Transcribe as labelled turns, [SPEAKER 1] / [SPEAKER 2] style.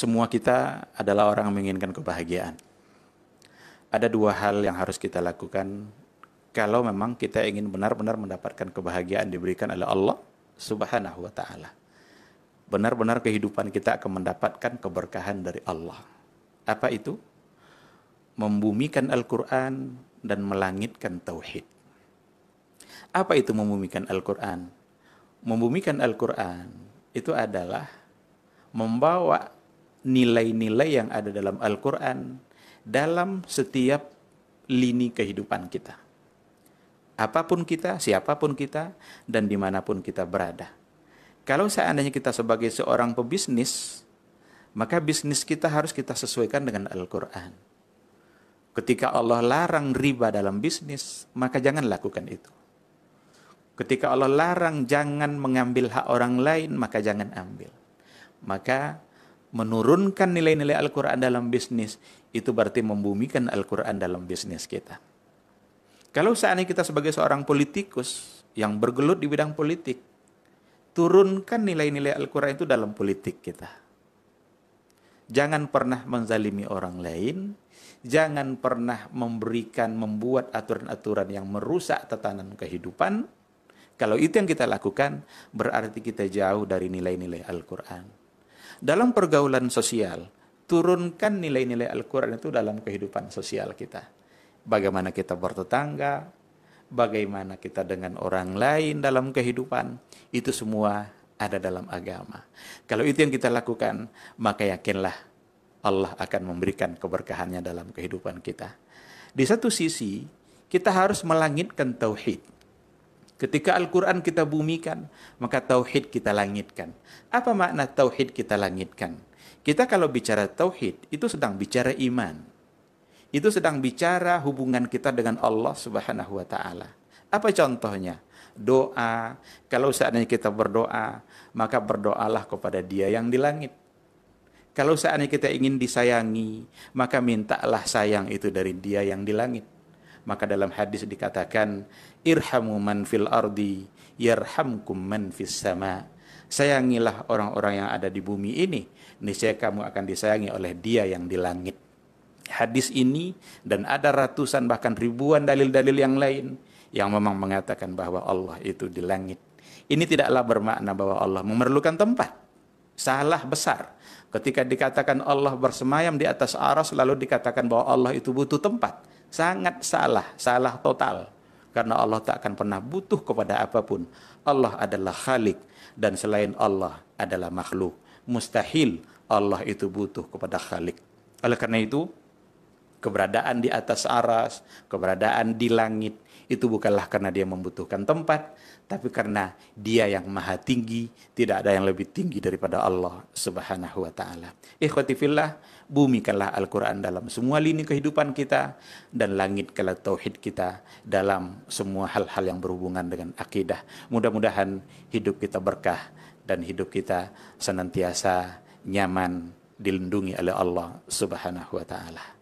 [SPEAKER 1] semua kita adalah orang yang menginginkan kebahagiaan. Ada dua hal yang harus kita lakukan kalau memang kita ingin benar-benar mendapatkan kebahagiaan diberikan oleh Allah Subhanahu wa taala. Benar-benar kehidupan kita akan mendapatkan keberkahan dari Allah. Apa itu? Membumikan Al-Qur'an dan melangitkan tauhid. Apa itu membumikan Al-Qur'an? Membumikan Al-Qur'an itu adalah membawa nilai-nilai yang ada dalam Al-Quran dalam setiap lini kehidupan kita. Apapun kita, siapapun kita, dan dimanapun kita berada. Kalau seandainya kita sebagai seorang pebisnis, maka bisnis kita harus kita sesuaikan dengan Al-Quran. Ketika Allah larang riba dalam bisnis, maka jangan lakukan itu. Ketika Allah larang jangan mengambil hak orang lain, maka jangan ambil. Maka menurunkan nilai-nilai Al-Quran dalam bisnis, itu berarti membumikan Al-Quran dalam bisnis kita. Kalau seandainya kita sebagai seorang politikus yang bergelut di bidang politik, turunkan nilai-nilai Al-Quran itu dalam politik kita. Jangan pernah menzalimi orang lain, jangan pernah memberikan, membuat aturan-aturan yang merusak tatanan kehidupan. Kalau itu yang kita lakukan, berarti kita jauh dari nilai-nilai Al-Quran dalam pergaulan sosial, turunkan nilai-nilai Al-Quran itu dalam kehidupan sosial kita. Bagaimana kita bertetangga, bagaimana kita dengan orang lain dalam kehidupan, itu semua ada dalam agama. Kalau itu yang kita lakukan, maka yakinlah Allah akan memberikan keberkahannya dalam kehidupan kita. Di satu sisi, kita harus melangitkan tauhid Ketika Al-Quran kita bumikan, maka tauhid kita langitkan. Apa makna tauhid kita langitkan? Kita kalau bicara tauhid, itu sedang bicara iman. Itu sedang bicara hubungan kita dengan Allah Subhanahu wa Ta'ala. Apa contohnya? Doa, kalau seandainya kita berdoa, maka berdoalah kepada Dia yang di langit. Kalau seandainya kita ingin disayangi, maka mintalah sayang itu dari Dia yang di langit maka dalam hadis dikatakan, Irhamu man fil ardi, yarhamkum man fis sama. Sayangilah orang-orang yang ada di bumi ini, niscaya kamu akan disayangi oleh dia yang di langit. Hadis ini dan ada ratusan bahkan ribuan dalil-dalil yang lain yang memang mengatakan bahwa Allah itu di langit. Ini tidaklah bermakna bahwa Allah memerlukan tempat Salah besar. Ketika dikatakan Allah bersemayam di atas aras lalu dikatakan bahwa Allah itu butuh tempat. Sangat salah, salah total. Karena Allah tak akan pernah butuh kepada apapun. Allah adalah khalik dan selain Allah adalah makhluk. Mustahil Allah itu butuh kepada khalik. Oleh karena itu, keberadaan di atas aras, keberadaan di langit, itu bukanlah karena dia membutuhkan tempat, tapi karena dia yang maha tinggi, tidak ada yang lebih tinggi daripada Allah subhanahu wa ta'ala. Ikhwati fillah, bumikanlah Al-Quran dalam semua lini kehidupan kita, dan langit kalau tauhid kita dalam semua hal-hal yang berhubungan dengan akidah. Mudah-mudahan hidup kita berkah, dan hidup kita senantiasa nyaman dilindungi oleh Allah subhanahu wa ta'ala.